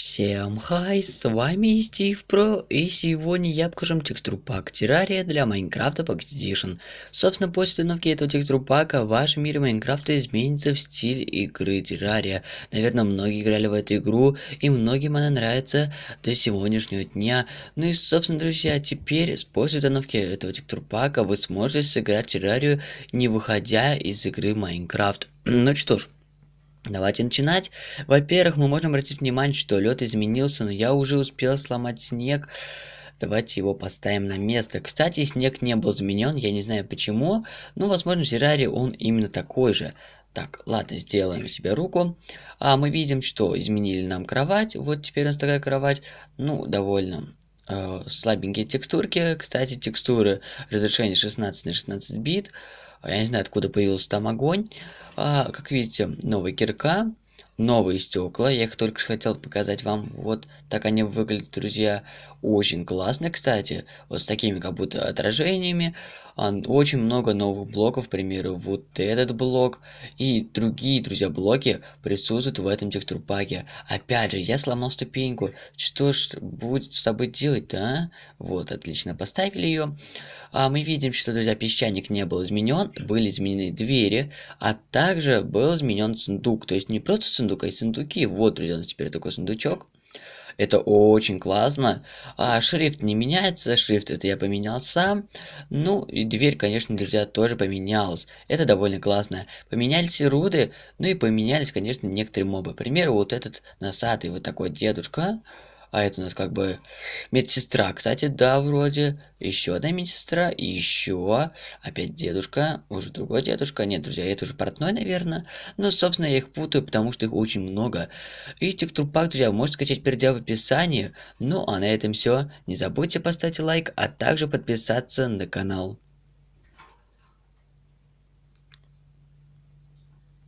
Всем хай, с вами Стив Про, и сегодня я покажу вам текстуру пак Террария для Майнкрафта Pack Edition. Собственно, после установки этого текстуру пака ваш мир Майнкрафта изменится в стиль игры Террария. Наверное, многие играли в эту игру, и многим она нравится до сегодняшнего дня. Ну и, собственно, друзья, теперь после установки этого текстуру пака вы сможете сыграть Террарию, не выходя из игры Майнкрафт. ну что ж, Давайте начинать. Во-первых, мы можем обратить внимание, что лед изменился, но я уже успел сломать снег. Давайте его поставим на место. Кстати, снег не был заменен, я не знаю почему. но возможно, в Зераре он именно такой же. Так, ладно, сделаем себе руку. А мы видим, что изменили нам кровать. Вот теперь у нас такая кровать. Ну, довольно э, слабенькие текстурки. Кстати, текстуры разрешение 16 на 16 бит. Я не знаю, откуда появился там огонь. А, как видите, новая кирка, новые стекла. Я их только что хотел показать вам. Вот так они выглядят, друзья. Очень классно, кстати. Вот с такими как будто отражениями очень много новых блоков, к примеру, вот этот блок и другие, друзья, блоки присутствуют в этом текстурпаке. Опять же, я сломал ступеньку, что ж будет с тобой делать-то, а? Вот, отлично, поставили ее. А мы видим, что, друзья, песчаник не был изменен, были изменены двери, а также был изменен сундук, то есть не просто сундук, а и сундуки. Вот, друзья, у нас теперь такой сундучок. Это очень классно. А, шрифт не меняется, шрифт это я поменял сам. Ну и дверь, конечно, друзья, тоже поменялась. Это довольно классно. Поменялись и руды, ну и поменялись, конечно, некоторые мобы. К примеру, вот этот носатый вот такой дедушка. А это у нас как бы медсестра, кстати, да, вроде. Еще одна медсестра, и еще опять дедушка, уже другой дедушка. Нет, друзья, это уже портной, наверное. Но, собственно, я их путаю, потому что их очень много. И текстур пак, друзья, вы можете скачать перейдя в описании. Ну, а на этом все. Не забудьте поставить лайк, а также подписаться на канал.